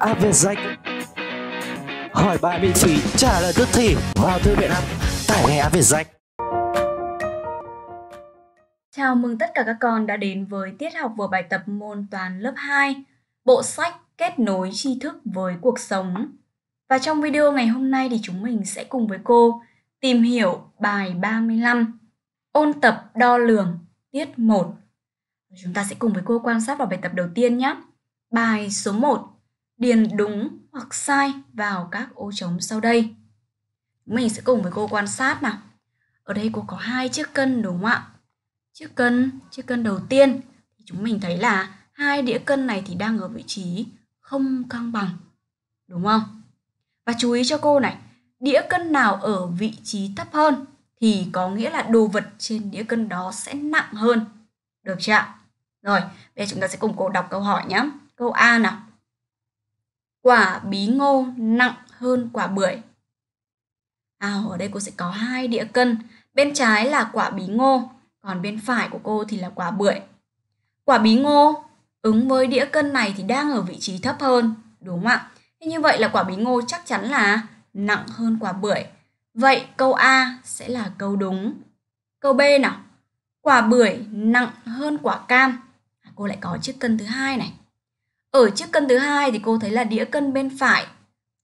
Áp Việt Danh Hỏi bài miễn phí, trả lời tức thì vào thư viện học tải ngay Áp Việt Danh Chào mừng tất cả các con đã đến với tiết học vừa bài tập môn toán lớp 2, bộ sách kết nối tri thức với cuộc sống. Và trong video ngày hôm nay thì chúng mình sẽ cùng với cô tìm hiểu bài 35, ôn tập đo lường, tiết 1. Chúng ta sẽ cùng với cô quan sát vào bài tập đầu tiên nhé. Bài số 1 điền đúng hoặc sai vào các ô trống sau đây. Mình sẽ cùng với cô quan sát nào. Ở đây cô có hai chiếc cân đúng không ạ? Chiếc cân, chiếc cân đầu tiên thì chúng mình thấy là hai đĩa cân này thì đang ở vị trí không cân bằng. Đúng không? Và chú ý cho cô này, đĩa cân nào ở vị trí thấp hơn thì có nghĩa là đồ vật trên đĩa cân đó sẽ nặng hơn. Được chưa ạ? Rồi, bây giờ chúng ta sẽ cùng cô đọc câu hỏi nhé. Câu A nào quả bí ngô nặng hơn quả bưởi. À, ở đây cô sẽ có hai đĩa cân, bên trái là quả bí ngô, còn bên phải của cô thì là quả bưởi. Quả bí ngô ứng với đĩa cân này thì đang ở vị trí thấp hơn, đúng không ạ? Thế như vậy là quả bí ngô chắc chắn là nặng hơn quả bưởi. Vậy câu A sẽ là câu đúng. Câu B nào? Quả bưởi nặng hơn quả cam. À, cô lại có chiếc cân thứ hai này. Ở chiếc cân thứ hai thì cô thấy là đĩa cân bên phải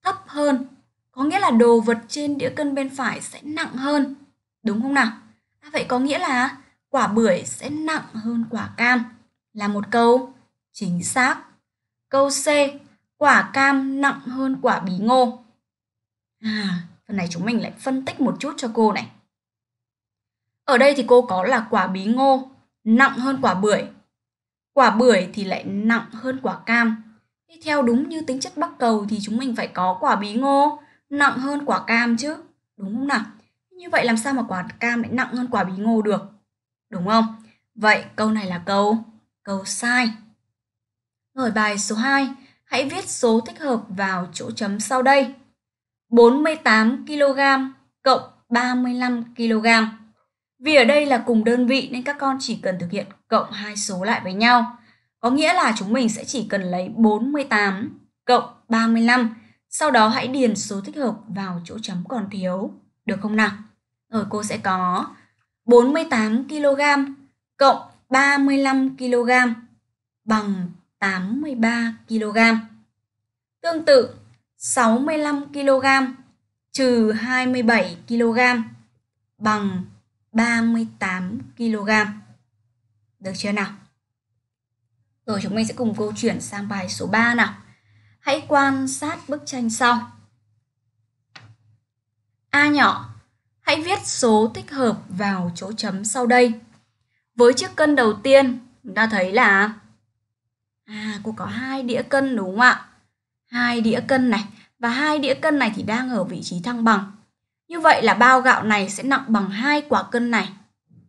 thấp hơn, có nghĩa là đồ vật trên đĩa cân bên phải sẽ nặng hơn, đúng không nào? À, vậy có nghĩa là quả bưởi sẽ nặng hơn quả cam là một câu chính xác. Câu C, quả cam nặng hơn quả bí ngô. À, phần này chúng mình lại phân tích một chút cho cô này. Ở đây thì cô có là quả bí ngô nặng hơn quả bưởi Quả bưởi thì lại nặng hơn quả cam. Đi theo đúng như tính chất bắc cầu thì chúng mình phải có quả bí ngô nặng hơn quả cam chứ, đúng không nào? Như vậy làm sao mà quả cam lại nặng hơn quả bí ngô được? Đúng không? Vậy câu này là câu câu sai. Ở bài số 2, hãy viết số thích hợp vào chỗ chấm sau đây. 48 kg cộng 35 kg. Vì ở đây là cùng đơn vị nên các con chỉ cần thực hiện cộng hai số lại với nhau. Có nghĩa là chúng mình sẽ chỉ cần lấy 48 cộng 35, sau đó hãy điền số thích hợp vào chỗ chấm còn thiếu, được không nào? Rồi cô sẽ có 48 kg cộng 35 kg bằng 83 kg. Tương tự 65 kg trừ 27 kg bằng 38 kg. Được chưa nào? Rồi chúng mình sẽ cùng cô chuyển sang bài số 3 nào. Hãy quan sát bức tranh sau. A nhỏ, hãy viết số tích hợp vào chỗ chấm sau đây. Với chiếc cân đầu tiên, chúng ta thấy là à cô có hai đĩa cân đúng không ạ? Hai đĩa cân này và hai đĩa cân này thì đang ở vị trí thăng bằng. Như vậy là bao gạo này sẽ nặng bằng hai quả cân này,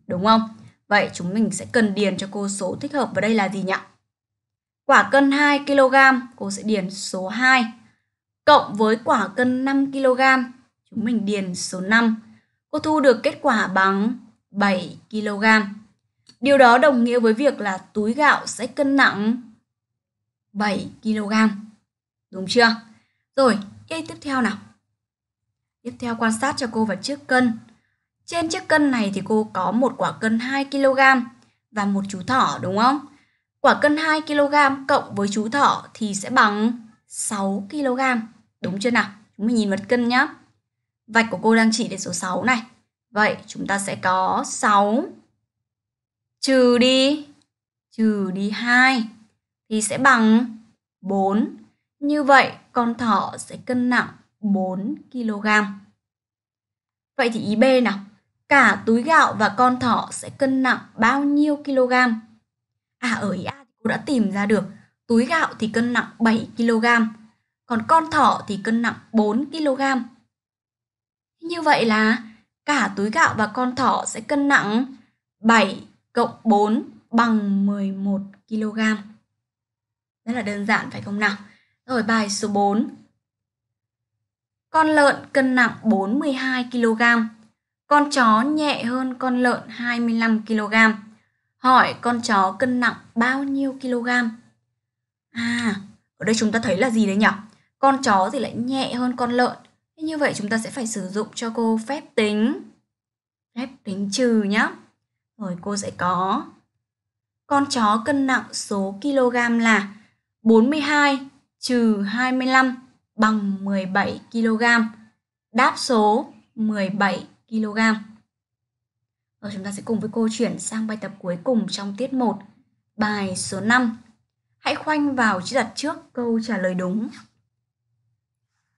đúng không? Vậy chúng mình sẽ cần điền cho cô số thích hợp vào đây là gì nhỉ? Quả cân 2 kg, cô sẽ điền số 2 cộng với quả cân 5 kg, chúng mình điền số 5. Cô thu được kết quả bằng 7 kg. Điều đó đồng nghĩa với việc là túi gạo sẽ cân nặng 7 kg. Đúng chưa? Rồi, ý tiếp theo nào. Tiếp theo quan sát cho cô vào chiếc cân. Trên chiếc cân này thì cô có một quả cân 2 kg và một chú thỏ đúng không? Quả cân 2 kg cộng với chú thỏ thì sẽ bằng 6 kg. Đúng chưa nào? Chúng mình nhìn vật cân nhá Vạch của cô đang chỉ đến số 6 này. Vậy chúng ta sẽ có 6 trừ đi trừ đi 2 thì sẽ bằng 4. Như vậy con thỏ sẽ cân nặng 4 kg. Vậy thì ý B nào, cả túi gạo và con thỏ sẽ cân nặng bao nhiêu kg? À ở ý A cô đã tìm ra được, túi gạo thì cân nặng 7 kg, còn con thỏ thì cân nặng 4 kg. Như vậy là cả túi gạo và con thỏ sẽ cân nặng 7 cộng 4 bằng 11 kg. Rất là đơn giản phải không nào? Rồi bài số 4, con lợn cân nặng 42 kg, con chó nhẹ hơn con lợn 25 kg. Hỏi con chó cân nặng bao nhiêu kg? À, ở đây chúng ta thấy là gì đấy nhỉ? Con chó thì lại nhẹ hơn con lợn. Thế như vậy chúng ta sẽ phải sử dụng cho cô phép tính. Phép tính trừ nhá. Rồi cô sẽ có con chó cân nặng số kg là 42 trừ 25 bằng 17 kg. Đáp số 17 kg. Rồi chúng ta sẽ cùng với cô chuyển sang bài tập cuối cùng trong tiết 1, bài số 5. Hãy khoanh vào chữ đặt trước câu trả lời đúng.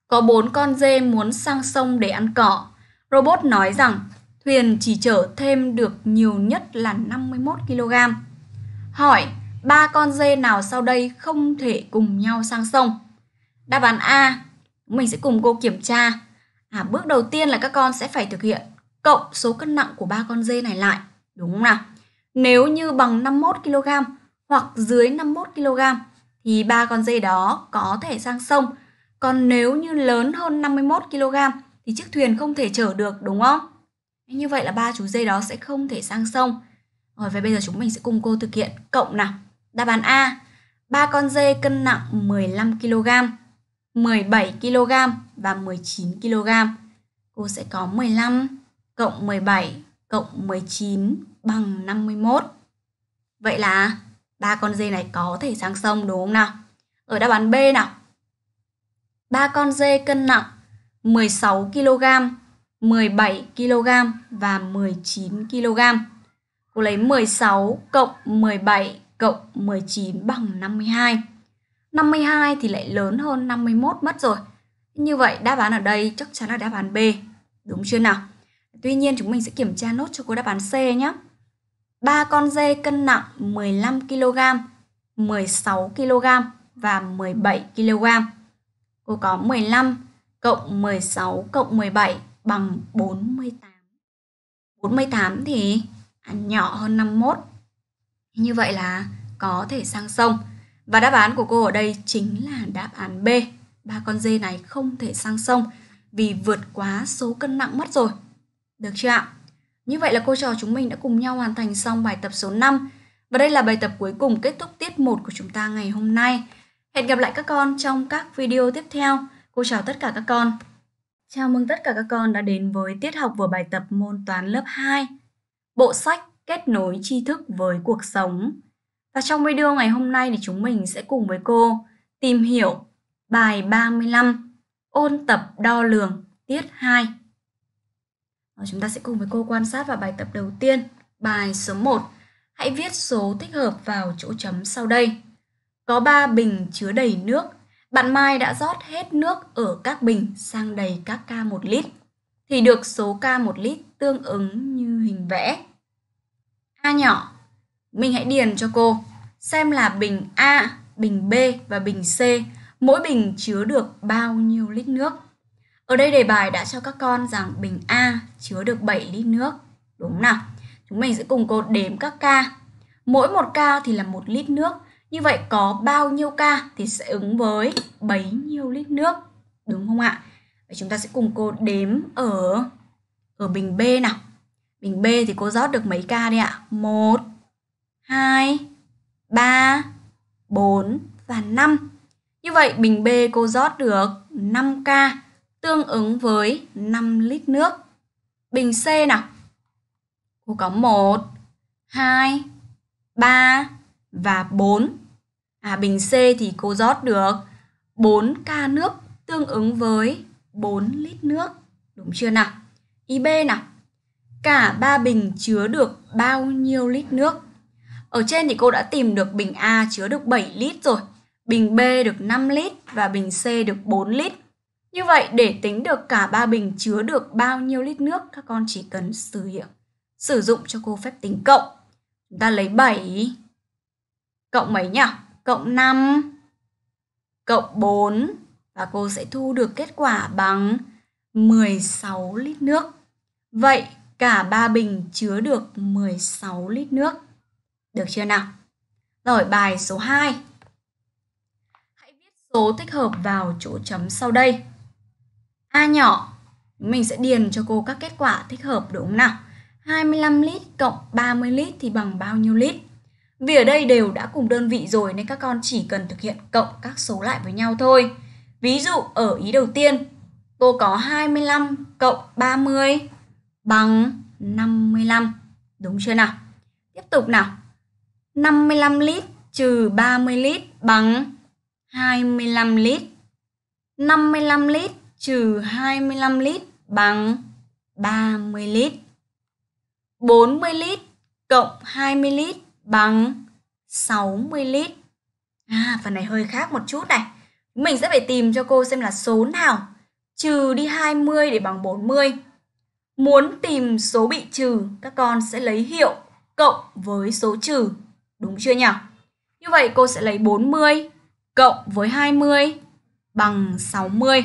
Có bốn con dê muốn sang sông để ăn cỏ. Robot nói rằng thuyền chỉ chở thêm được nhiều nhất là 51 kg. Hỏi, ba con dê nào sau đây không thể cùng nhau sang sông? Đáp án A, mình sẽ cùng cô kiểm tra. À, bước đầu tiên là các con sẽ phải thực hiện cộng số cân nặng của ba con dê này lại, đúng không nào? Nếu như bằng 51 kg hoặc dưới 51 kg thì ba con dê đó có thể sang sông. Còn nếu như lớn hơn 51 kg thì chiếc thuyền không thể chở được đúng không? Như vậy là ba chú dê đó sẽ không thể sang sông. Rồi vậy bây giờ chúng mình sẽ cùng cô thực hiện cộng nào. Đáp án A, ba con dê cân nặng 15 kg 17 kg và 19 kg. Cô sẽ có 15 cộng 17 cộng 19 bằng 51. Vậy là ba con dê này có thể sang sông đúng không nào? Ở đáp án B nào. Ba con dê cân nặng 16 kg, 17 kg và 19 kg. Cô lấy 16 cộng 17 cộng 19 bằng 52. 52 thì lại lớn hơn 51 mất rồi. Như vậy đáp án ở đây chắc chắn là đáp án B. Đúng chưa nào? Tuy nhiên chúng mình sẽ kiểm tra nốt cho cô đáp án C nhé. Ba con dê cân nặng 15 kg, 16 kg và 17 kg. Cô có 15 cộng 16 cộng 17 bằng 48. 48 thì nhỏ hơn 51. Như vậy là có thể sang sông. Và đáp án của cô ở đây chính là đáp án B. Ba con dê này không thể sang sông vì vượt quá số cân nặng mất rồi. Được chưa ạ? Như vậy là cô trò chúng mình đã cùng nhau hoàn thành xong bài tập số 5. Và đây là bài tập cuối cùng kết thúc tiết 1 của chúng ta ngày hôm nay. Hẹn gặp lại các con trong các video tiếp theo. Cô chào tất cả các con. Chào mừng tất cả các con đã đến với tiết học vừa bài tập môn toán lớp 2. Bộ sách kết nối tri thức với cuộc sống và trong video ngày hôm nay thì chúng mình sẽ cùng với cô tìm hiểu bài 35 ôn tập đo lường tiết 2. Và chúng ta sẽ cùng với cô quan sát vào bài tập đầu tiên, bài số 1. Hãy viết số thích hợp vào chỗ chấm sau đây. Có 3 bình chứa đầy nước. Bạn Mai đã rót hết nước ở các bình sang đầy các ca 1 lít. Thì được số ca 1 lít tương ứng như hình vẽ. A nhỏ mình hãy điền cho cô xem là bình A, bình B và bình C mỗi bình chứa được bao nhiêu lít nước. Ở đây đề bài đã cho các con rằng bình A chứa được 7 lít nước. Đúng nào? Chúng mình sẽ cùng cô đếm các ca. Mỗi một ca thì là một lít nước. Như vậy có bao nhiêu ca thì sẽ ứng với bấy nhiêu lít nước. Đúng không ạ? Vậy chúng ta sẽ cùng cô đếm ở ở bình B nào. Bình B thì cô rót được mấy ca đây ạ? 1 2, 3, 4 và 5. Như vậy bình B cô rót được 5K tương ứng với 5 lít nước. Bình C nào. Cô có 1, 2, 3 và 4. À bình C thì cô rót được 4K nước tương ứng với 4 lít nước. Đúng chưa nào? B nào? Cả ba bình chứa được bao nhiêu lít nước? Ở trên thì cô đã tìm được bình A chứa được 7 lít rồi, bình B được 5 lít và bình C được 4 lít. Như vậy để tính được cả ba bình chứa được bao nhiêu lít nước các con chỉ cần sử hiệu sử dụng cho cô phép tính cộng. Chúng ta lấy 7 cộng mấy nhỉ? Cộng 5 cộng 4 và cô sẽ thu được kết quả bằng 16 lít nước. Vậy cả ba bình chứa được 16 lít nước. Được chưa nào? Rồi bài số 2. Hãy viết số thích hợp vào chỗ chấm sau đây. A nhỏ, mình sẽ điền cho cô các kết quả thích hợp đúng không nào? 25 lít cộng 30 lít thì bằng bao nhiêu lít? Vì ở đây đều đã cùng đơn vị rồi nên các con chỉ cần thực hiện cộng các số lại với nhau thôi. Ví dụ ở ý đầu tiên, cô có 25 cộng 30 bằng 55. Đúng chưa nào? Tiếp tục nào. 55 lít trừ 30 lít bằng 25 lít. 55 lít trừ 25 lít bằng 30 lít. 40 lít cộng 20 lít bằng 60 lít. À, phần này hơi khác một chút này. Mình sẽ phải tìm cho cô xem là số nào trừ đi 20 để bằng 40. Muốn tìm số bị trừ, các con sẽ lấy hiệu cộng với số trừ Đúng chưa nhỉ? Như vậy cô sẽ lấy 40 cộng với 20 bằng 60.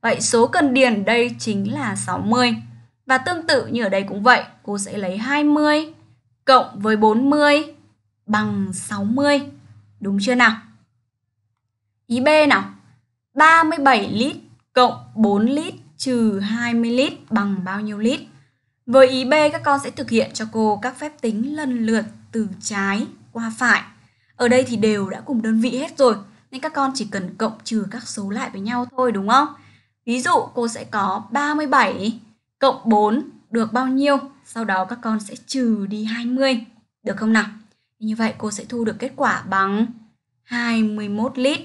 Vậy số cần điền đây chính là 60. Và tương tự như ở đây cũng vậy, cô sẽ lấy 20 cộng với 40 bằng 60. Đúng chưa nào? Ý B nào. 37 lít cộng 4 lít trừ 20 lít bằng bao nhiêu lít? Với ý B các con sẽ thực hiện cho cô các phép tính lần lượt từ trái qua phải. Ở đây thì đều đã cùng đơn vị hết rồi, nên các con chỉ cần cộng trừ các số lại với nhau thôi đúng không? Ví dụ cô sẽ có 37 cộng 4 được bao nhiêu, sau đó các con sẽ trừ đi 20, được không nào? Như vậy cô sẽ thu được kết quả bằng 21 lít.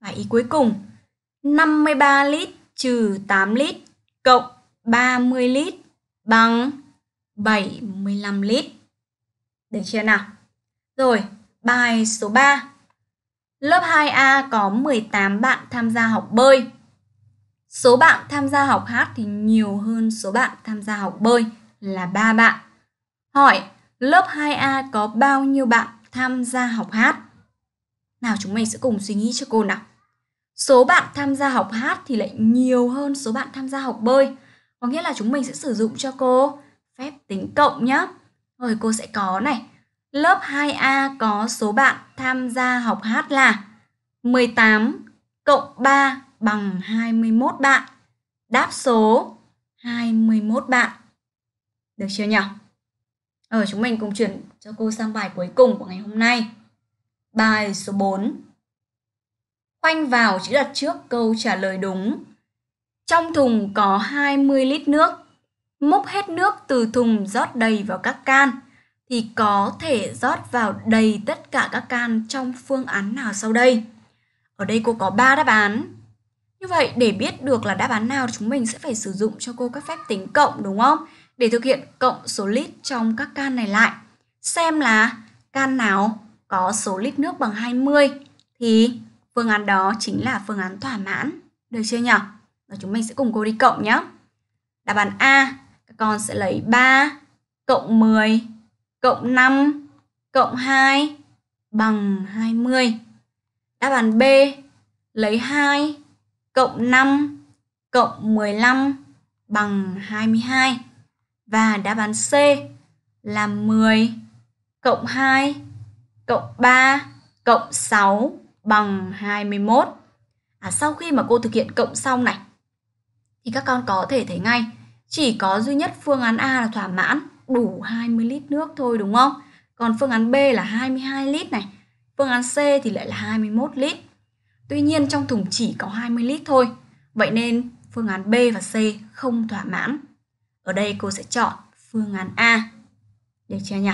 Và ý cuối cùng, 53 lít trừ 8 lít cộng 30 lít bằng 75 lít. Được chưa nào? Rồi, bài số 3. Lớp 2A có 18 bạn tham gia học bơi. Số bạn tham gia học hát thì nhiều hơn số bạn tham gia học bơi là 3 bạn. Hỏi, lớp 2A có bao nhiêu bạn tham gia học hát? Nào chúng mình sẽ cùng suy nghĩ cho cô nào. Số bạn tham gia học hát thì lại nhiều hơn số bạn tham gia học bơi. Có nghĩa là chúng mình sẽ sử dụng cho cô phép tính cộng nhá. Rồi cô sẽ có này, Lớp 2A có số bạn tham gia học hát là 18 cộng 3 bằng 21 bạn. Đáp số 21 bạn. Được chưa nhỉ? Ờ, chúng mình cùng chuyển cho cô sang bài cuối cùng của ngày hôm nay. Bài số 4. Khoanh vào chữ đặt trước câu trả lời đúng. Trong thùng có 20 lít nước. Múc hết nước từ thùng rót đầy vào các can thì có thể rót vào đầy tất cả các can trong phương án nào sau đây? Ở đây cô có 3 đáp án. Như vậy để biết được là đáp án nào chúng mình sẽ phải sử dụng cho cô các phép tính cộng đúng không? Để thực hiện cộng số lít trong các can này lại. Xem là can nào có số lít nước bằng 20 thì phương án đó chính là phương án thỏa mãn. Được chưa nhỉ? Và chúng mình sẽ cùng cô đi cộng nhé. Đáp án A, các con sẽ lấy 3 cộng 10 cộng 5 cộng 2 bằng 20. Đáp án B lấy 2 cộng 5 cộng 15 bằng 22. Và đáp án C là 10 cộng 2 cộng 3 cộng 6 bằng 21. À, sau khi mà cô thực hiện cộng xong này thì các con có thể thấy ngay chỉ có duy nhất phương án A là thỏa mãn đủ 20 lít nước thôi đúng không? Còn phương án B là 22 lít này, phương án C thì lại là 21 lít. Tuy nhiên trong thùng chỉ có 20 lít thôi, vậy nên phương án B và C không thỏa mãn. Ở đây cô sẽ chọn phương án A. Được chưa nhỉ?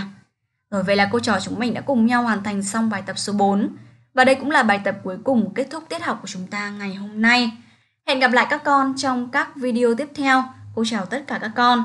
Rồi vậy là cô trò chúng mình đã cùng nhau hoàn thành xong bài tập số 4. Và đây cũng là bài tập cuối cùng kết thúc tiết học của chúng ta ngày hôm nay. Hẹn gặp lại các con trong các video tiếp theo. Cô chào tất cả các con